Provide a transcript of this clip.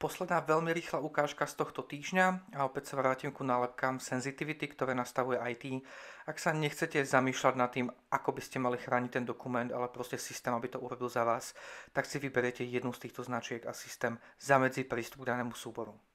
Posledná veľmi rýchla ukážka z tohto týždňa a opäť sa vrátim ku nálepkám sensitivity, ktoré nastavuje IT. Ak sa nechcete zamýšľať nad tým, ako by ste mali chrániť ten dokument, ale proste systém, aby to urobil za vás, tak si vyberiete jednu z týchto značiek a systém zamedzi prístup k danému súboru.